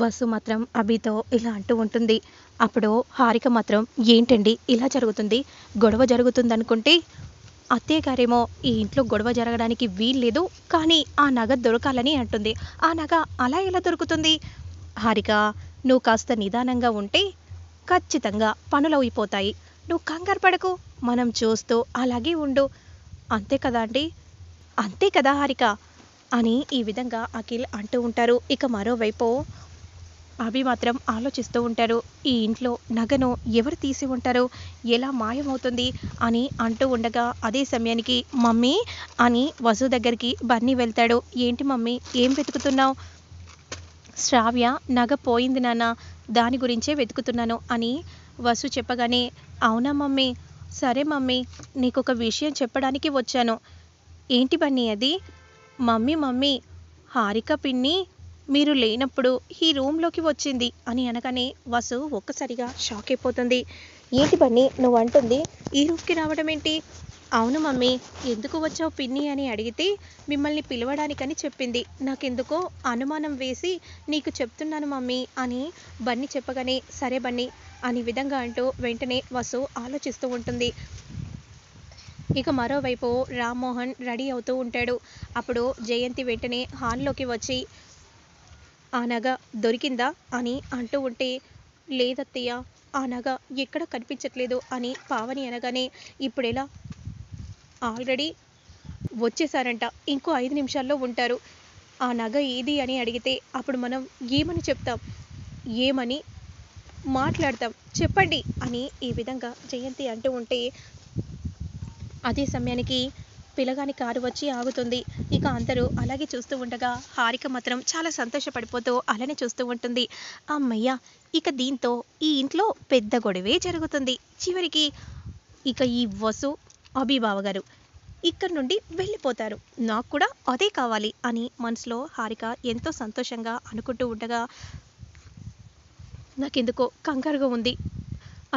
వసు మాత్రం అభితో ఇలా అంటూ ఉంటుంది అప్పుడు హారిక మాత్రం ఏంటండి ఇలా జరుగుతుంది గొడవ జరుగుతుందనుకుంటే అత్తయ్య గారేమో ఈ ఇంట్లో గొడవ జరగడానికి వీల్లేదు కానీ ఆ నగ దొరకాలని అంటుంది ఆ నగ అలా ఎలా దొరుకుతుంది హారిక నువ్వు కాస్త నిదానంగా ఉంటే ఖచ్చితంగా పనులవుపోతాయి నువ్వు కంగారు పడకు మనం చూస్తూ అలాగే ఉండు అంతే కదా అండి అంతే కదా హారిక అని ఈ విధంగా అఖిల్ అంటూ ఉంటారు ఇక మరోవైపు అవి మాత్రం ఆలోచిస్తూ ఉంటారు ఈ ఇంట్లో నగను ఎవరు తీసి ఉంటారు ఎలా మాయమవుతుంది అని అంటూ ఉండగా అదే సమయానికి మమ్మీ అని వసు దగ్గరికి బన్నీ వెళ్తాడు ఏంటి మమ్మీ ఏం వెతుకుతున్నావు శ్రావ్య నగ పోయింది నాన్న దాని గురించే వెతుకుతున్నాను అని వసు చెప్పగానే అవునా మమ్మీ సరే మమ్మీ నీకు ఒక విషయం చెప్పడానికి వచ్చాను ఏంటి బన్నీ అది మమ్మీ మమ్మీ హారిక పిన్ని మీరు లేనప్పుడు ఈ రూమ్లోకి వచ్చింది అని అనగానే వసు ఒక్కసారిగా షాక్ అయిపోతుంది ఏంటి బన్నీ నువ్వు అంటుంది ఈ రూమ్కి రావడం ఏంటి అవును మమ్మీ ఎందుకు వచ్చావు పిన్ని అని అడిగితే మిమ్మల్ని పిలవడానికని చెప్పింది నాకెందుకో అనుమానం వేసి నీకు చెప్తున్నాను మమ్మీ అని బన్ని చెప్పగానే సరే బన్నీ అని విధంగా అంటూ వెంటనే వసు ఆలోచిస్తూ ఉంటుంది ఇక మరోవైపు రామ్మోహన్ రెడీ అవుతూ ఉంటాడు అప్పుడు జయంతి వెంటనే హాల్లోకి వచ్చి ఆ నగ దొరికిందా అని అంటూ ఉంటే లేదత్తయ్య ఆ నగ ఎక్కడ కనిపించట్లేదు అని పావని అనగానే ఇప్పుడు ఎలా ఆల్రెడీ వచ్చేసారంట ఇంకో ఐదు నిమిషాల్లో ఉంటారు ఆ నగ ఏది అని అడిగితే అప్పుడు మనం ఏమని చెప్తాం ఏమని మాట్లాడతాం చెప్పండి అని ఈ విధంగా జయంతి అంటూ ఉంటే అదే సమయానికి పిల్లగాని కారు వచ్చి ఆగుతుంది ఇక అందరూ అలాగే చూస్తూ ఉండగా హారిక మాత్రం చాలా సంతోషపడిపోతూ అలానే చూస్తూ ఉంటుంది అమ్మయ్య ఇక దీంతో ఈ ఇంట్లో పెద్ద గొడవే జరుగుతుంది చివరికి ఇక ఈ వసు అభిబావ గారు ఇక్కడ నుండి వెళ్ళిపోతారు నాకు కూడా అదే కావాలి అని మనసులో హారిక ఎంతో సంతోషంగా అనుకుంటూ ఉండగా నాకెందుకో కంగారుగా ఉంది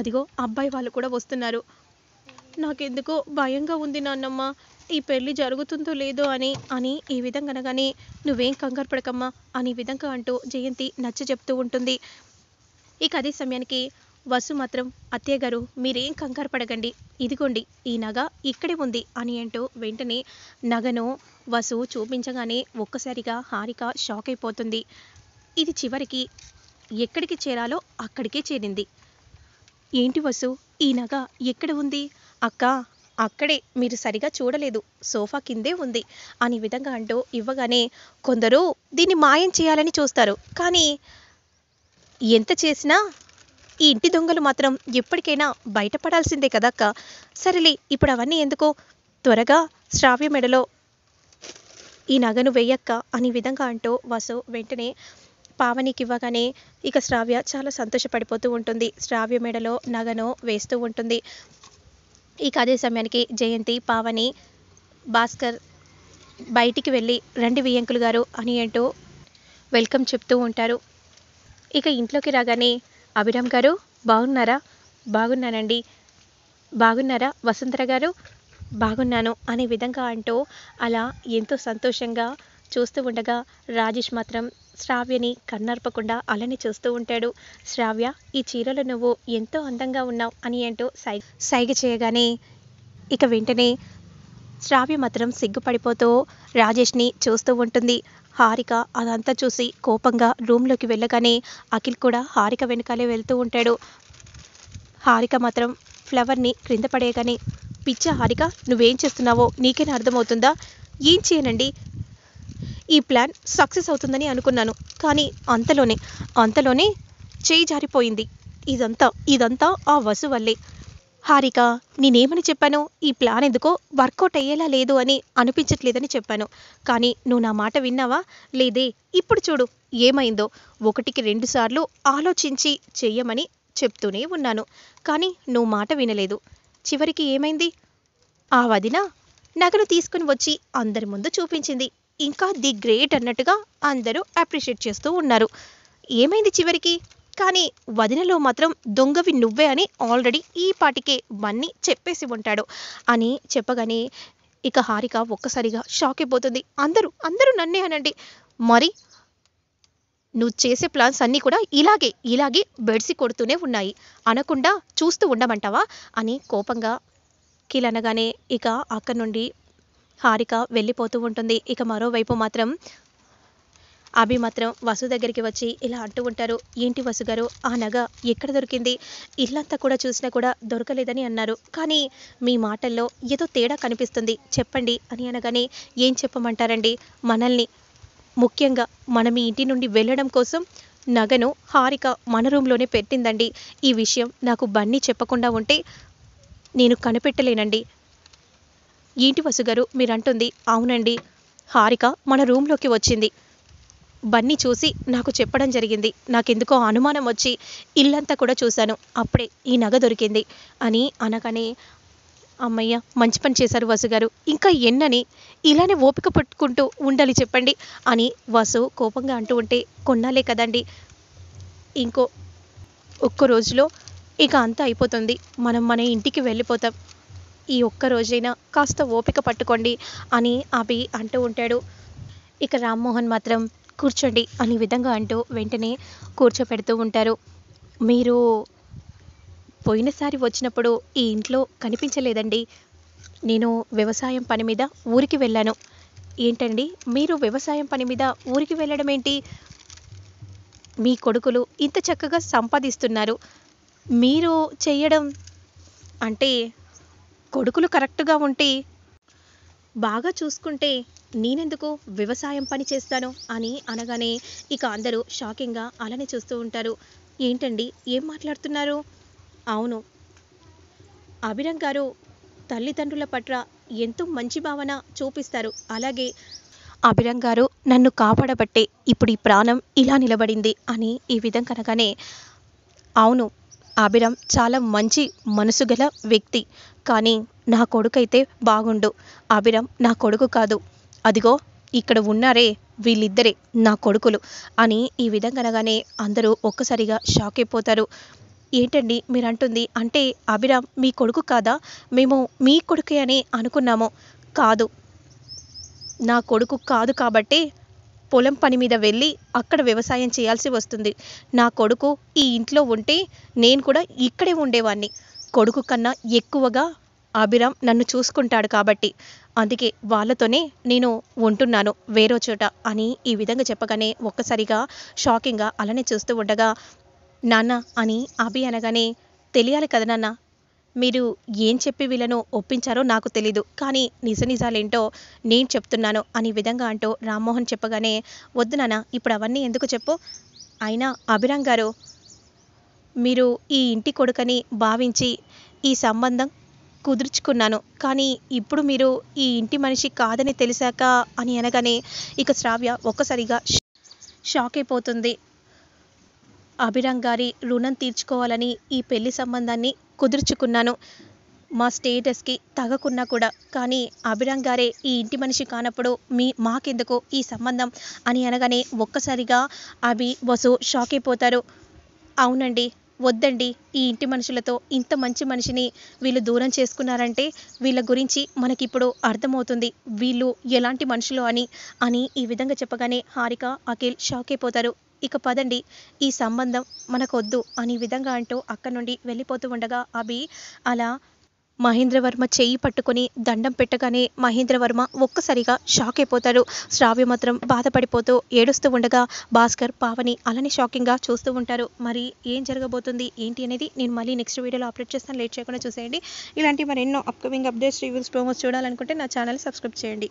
అదిగో అబ్బాయి వాళ్ళు కూడా వస్తున్నారు నాకెందుకో భయంగా ఉంది నాన్నమ్మ ఈ పెళ్లి జరుగుతుందో లేదో అని అని ఈ విధంగా అనగానే నువ్వేం కంగారు పడకమ్మా అని విధంగా అంటూ జయంతి నచ్చ చెప్తూ ఉంటుంది ఇక అదే సమయానికి వసు మాత్రం అత్తయ్య గారు మీరేం కంగారు పడకండి ఇదిగోండి ఈ నగ ఇక్కడే ఉంది అని అంటూ వెంటనే నగను వసు చూపించగానే ఒక్కసారిగా హారిక షాక్ అయిపోతుంది ఇది చివరికి ఎక్కడికి చేరాలో అక్కడికే చేరింది ఏంటి వసు ఈ నగ ఎక్కడ ఉంది అక్క అక్కడే మీరు సరిగా చూడలేదు సోఫా కిందే ఉంది అనే విధంగా అంటూ ఇవ్వగానే కొందరు దీన్ని మాయం చేయాలని చూస్తారు కానీ ఎంత చేసినా ఈ ఇంటి దొంగలు మాత్రం ఎప్పటికైనా బయటపడాల్సిందే కదక్క సరేలే ఇప్పుడు అవన్నీ ఎందుకు త్వరగా శ్రావ్య మెడలో ఈ నగను వేయక్క అనే విధంగా అంటూ వసు వెంటనే పావనికి ఇవ్వగానే ఇక శ్రావ్య చాలా సంతోషపడిపోతూ ఉంటుంది శ్రావ్య మెడలో నగను వేస్తూ ఉంటుంది ఇక అదే సమయానికి జయంతి పావని భాస్కర్ బయటికి వెళ్ళి రండి వియంకులు గారు అని అంటూ వెల్కమ్ చెప్తూ ఉంటారు ఇక ఇంట్లోకి రాగానే అభిరామ్ గారు బాగున్నారా బాగున్నానండి బాగున్నారా వసుంధర గారు బాగున్నాను అనే విధంగా అంటూ అలా ఎంతో సంతోషంగా చూస్తూ ఉండగా రాజేష్ మాత్రం శ్రావ్యని కన్నర్పకుండా అలని చూస్తూ ఉంటాడు శ్రావ్య ఈ చీరలో నువ్వు ఎంతో అందంగా ఉన్నావు అని అంటూ సై సైగ చేయగానే ఇక వెంటనే శ్రావ్య మాత్రం సిగ్గుపడిపోతూ రాజేష్ని చూస్తూ ఉంటుంది హారిక అదంతా చూసి కోపంగా రూమ్లోకి వెళ్ళగానే అఖిల్ కూడా హారిక వెనకాలే వెళ్తూ ఉంటాడు హారిక మాత్రం ఫ్లవర్ని క్రింద పడేయగానే పిచ్చ హారిక నువ్వేం చేస్తున్నావో నీకేనా అర్థమవుతుందా ఏం చేయనండి ఈ ప్లాన్ సక్సెస్ అవుతుందని అనుకున్నాను కానీ అంతలోనే అంతలోనే చేయి జారిపోయింది ఇదంతా ఇదంతా ఆ వసు వల్లే హారిక నేనేమని చెప్పాను ఈ ప్లాన్ ఎందుకో వర్కౌట్ అయ్యేలా లేదు అని అనిపించట్లేదని చెప్పాను కానీ నువ్వు నా మాట విన్నావా లేదే ఇప్పుడు చూడు ఏమైందో ఒకటికి రెండుసార్లు ఆలోచించి చెయ్యమని చెప్తూనే ఉన్నాను కానీ నువ్వు మాట వినలేదు చివరికి ఏమైంది ఆ వదిన నగలు తీసుకుని వచ్చి అందరి ముందు చూపించింది ఇంకా ది గ్రేట్ అన్నట్టుగా అందరూ అప్రిషియేట్ చేస్తూ ఉన్నారు ఏమైంది చివరికి కానీ వదినలో మాత్రం దొంగవి నువ్వే అని ఆల్రెడీ ఈ పాటికే మన్ని చెప్పేసి ఉంటాడు అని చెప్పగానే ఇక హారిక ఒక్కసారిగా షాక్ అయిపోతుంది అందరూ అందరూ నన్నే అనండి మరి నువ్వు చేసే ప్లాన్స్ అన్నీ కూడా ఇలాగే ఇలాగే బెడ్సి కొడుతూనే ఉన్నాయి అనకుండా చూస్తూ ఉండమంటావా అని కోపంగా కీలనగానే ఇక అక్కడి నుండి హారిక వెళ్ళిపోతూ ఉంటుంది ఇక మరోవైపు మాత్రం అభి మాత్రం వసు దగ్గరికి వచ్చి ఇలా అంటూ ఉంటారు ఏంటి వసు గారు ఆ నగ ఎక్కడ దొరికింది ఇల్లంతా కూడా చూసినా కూడా దొరకలేదని అన్నారు కానీ మీ మాటల్లో ఏదో తేడా కనిపిస్తుంది చెప్పండి అని అనగానే ఏం చెప్పమంటారండి మనల్ని ముఖ్యంగా మనం మీ ఇంటి నుండి వెళ్ళడం కోసం నగను హారిక మన రూమ్లోనే పెట్టిందండి ఈ విషయం నాకు బన్నీ చెప్పకుండా ఉంటే నేను కనిపెట్టలేనండి ఏంటి వసుగారు మీరంటుంది అవునండి హారిక మన రూమ్లోకి వచ్చింది బన్నీ చూసి నాకు చెప్పడం జరిగింది నాకెందుకో అనుమానం వచ్చి ఇల్లంతా కూడా చూశాను అప్పుడే ఈ నగ దొరికింది అని అనగానే అమ్మయ్య మంచి పని చేశారు వసుగారు ఇంకా ఎన్నని ఇలానే ఓపిక పట్టుకుంటూ ఉండాలి చెప్పండి అని వసు కోపంగా అంటూ ఉంటే కొన్నాలే కదండి ఇంకో ఒక్క రోజులో ఇక అంతా అయిపోతుంది మనం మన ఇంటికి వెళ్ళిపోతాం ఈ ఒక్క రోజైనా కాస్త ఓపిక పట్టుకోండి అని అభి అంటూ ఉంటాడు ఇక రామ్మోహన్ మాత్రం కూర్చోండి అనే విధంగా అంటూ వెంటనే కూర్చోపెడుతూ ఉంటారు మీరు పోయినసారి వచ్చినప్పుడు ఈ ఇంట్లో కనిపించలేదండి నేను వ్యవసాయం పని మీద ఊరికి వెళ్ళాను ఏంటండి మీరు వ్యవసాయం పని మీద ఊరికి వెళ్ళడం ఏంటి మీ కొడుకులు ఇంత చక్కగా సంపాదిస్తున్నారు మీరు చేయడం అంటే కొడుకులు కరెక్ట్గా ఉంటే బాగా చూసుకుంటే నేనెందుకు వ్యవసాయం పని చేస్తాను అని అనగానే ఇక అందరూ షాకింగ్గా అలానే చూస్తూ ఉంటారు ఏంటండి ఏం మాట్లాడుతున్నారు అవును అభిరంగ్ గారు తల్లిదండ్రుల పట్ల ఎంతో మంచి భావన చూపిస్తారు అలాగే అభిరంగ్ గారు నన్ను కాపాడబట్టే ఇప్పుడు ఈ ప్రాణం ఇలా నిలబడింది అని ఈ విధంగా అనగానే అవును అభిరామ్ చాలా మంచి మనసు గల వ్యక్తి కానీ నా కొడుకైతే బాగుండు అభిరామ్ నా కొడుకు కాదు అదిగో ఇక్కడ ఉన్నారే వీళ్ళిద్దరే నా కొడుకులు అని ఈ విధంగా అనగానే అందరూ ఒక్కసారిగా షాక్ అయిపోతారు ఏంటండి మీరంటుంది అంటే అభిరామ్ మీ కొడుకు కాదా మేము మీ కొడుకే అని అనుకున్నాము కాదు నా కొడుకు కాదు కాబట్టి పొలం పని మీద వెళ్ళి అక్కడ వ్యవసాయం చేయాల్సి వస్తుంది నా కొడుకు ఈ ఇంట్లో ఉంటే నేను కూడా ఇక్కడే ఉండేవాడిని కొడుకు కన్నా ఎక్కువగా అభిరామ్ నన్ను చూసుకుంటాడు కాబట్టి అందుకే వాళ్ళతోనే నేను ఉంటున్నాను వేరే చోట అని ఈ విధంగా చెప్పగానే ఒక్కసారిగా షాకింగ్గా అలానే చూస్తూ ఉండగా నాన్న అని అభి అనగానే తెలియాలి కదా నాన్న మీరు ఏం చెప్పి వీళ్ళను ఒప్పించారో నాకు తెలీదు కానీ నిజ నిజాలేంటో నేను చెప్తున్నాను అనే విధంగా అంటూ రామ్మోహన్ చెప్పగానే వద్దు నాన్న ఇప్పుడు అవన్నీ ఎందుకు చెప్పు అయినా అభిరామ్ గారు మీరు ఈ ఇంటి కొడుకని భావించి ఈ సంబంధం కుదుర్చుకున్నాను కానీ ఇప్పుడు మీరు ఈ ఇంటి మనిషి కాదని తెలిసాక అని అనగానే ఇక శ్రావ్య ఒక్కసారిగా షాక్ అయిపోతుంది అభిరామ్ గారి రుణం తీర్చుకోవాలని ఈ పెళ్లి సంబంధాన్ని కుదుర్చుకున్నాను మా స్టేటస్కి తగకున్నా కూడా కానీ అభిరామ్ గారే ఈ ఇంటి మనిషి కానప్పుడు మీ మాకెందుకు ఈ సంబంధం అని అనగానే ఒక్కసారిగా అభి వసు షాక్ అయిపోతారు అవునండి వద్దండి ఈ ఇంటి మనుషులతో ఇంత మంచి మనిషిని వీళ్ళు దూరం చేసుకున్నారంటే వీళ్ళ గురించి మనకిప్పుడు అర్థమవుతుంది వీళ్ళు ఎలాంటి మనుషులు అని అని ఈ విధంగా చెప్పగానే హారిక అఖిల్ షాక్ అయిపోతారు ఇక పదండి ఈ సంబంధం మనకొద్దు అనే విధంగా అంటూ అక్క నుండి వెళ్ళిపోతూ ఉండగా అభి అలా మహేంద్రవర్మ చేయి పట్టుకొని దండం పెట్టగానే మహేంద్రవర్మ ఒక్కసారిగా షాక్ అయిపోతాడు శ్రావ్య మాత్రం బాధపడిపోతూ ఏడుస్తూ ఉండగా భాస్కర్ పావని అలానే షాకింగ్గా చూస్తూ ఉంటారు మరి ఏం జరగబోతుంది ఏంటి అనేది నేను మళ్ళీ నెక్స్ట్ వీడియోలో అప్లోడ్ చేస్తాను లేట్ చేయకుండా చూసేయండి ఇలాంటి మరెన్నో అప్కమింగ్ అప్డేట్స్ రివ్యూస్ ప్రోమోస్ చూడాలనుకుంటే నా ఛానల్ సబ్స్క్రైబ్ చేయండి